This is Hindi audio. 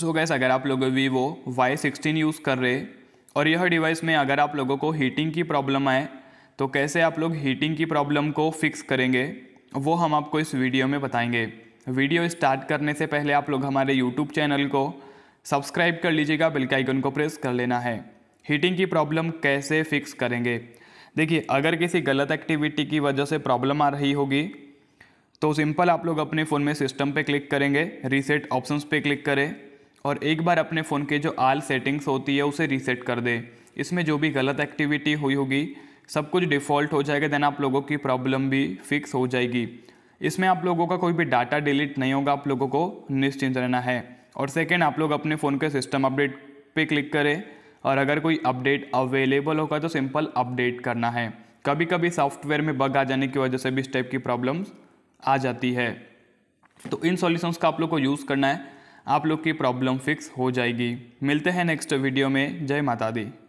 सो so गैस अगर आप लोग वीवो वाई सिक्सटीन यूज़ कर रहे और यह डिवाइस में अगर आप लोगों को हीटिंग की प्रॉब्लम आए तो कैसे आप लोग हीटिंग की प्रॉब्लम को फिक्स करेंगे वो हम आपको इस वीडियो में बताएंगे वीडियो स्टार्ट करने से पहले आप लोग हमारे यूट्यूब चैनल को सब्सक्राइब कर लीजिएगा बिल के आइकन को प्रेस कर लेना है हीटिंग की प्रॉब्लम कैसे फिक्स करेंगे देखिए अगर किसी गलत एक्टिविटी की वजह से प्रॉब्लम आ रही होगी तो सिंपल आप लोग अपने फ़ोन में सिस्टम पे क्लिक करेंगे रीसेट ऑप्शंस पे क्लिक करें और एक बार अपने फ़ोन के जो आल सेटिंग्स होती है उसे रीसेट कर दे इसमें जो भी गलत एक्टिविटी हुई होगी सब कुछ डिफ़ॉल्ट हो जाएगा देन आप लोगों की प्रॉब्लम भी फिक्स हो जाएगी इसमें आप लोगों का कोई भी डाटा डिलीट नहीं होगा आप लोगों को निश्चिंत रहना है और सेकेंड आप लोग अपने फ़ोन के सिस्टम अपडेट पर क्लिक करें और अगर कोई अपडेट अवेलेबल होगा तो सिंपल अपडेट करना है कभी कभी सॉफ्टवेयर में बग आ जाने की वजह से भी इस टाइप की प्रॉब्लम्स आ जाती है तो इन सॉल्यूशंस का आप लोग को यूज़ करना है आप लोग की प्रॉब्लम फिक्स हो जाएगी मिलते हैं नेक्स्ट वीडियो में जय माता दी